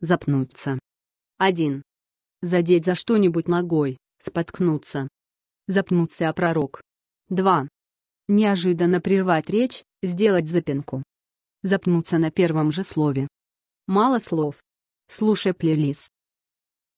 Запнуться. 1. Задеть за что-нибудь ногой, споткнуться. Запнуться о пророк. 2. Неожиданно прервать речь, сделать запинку. Запнуться на первом же слове. Мало слов. Слушай плейлист.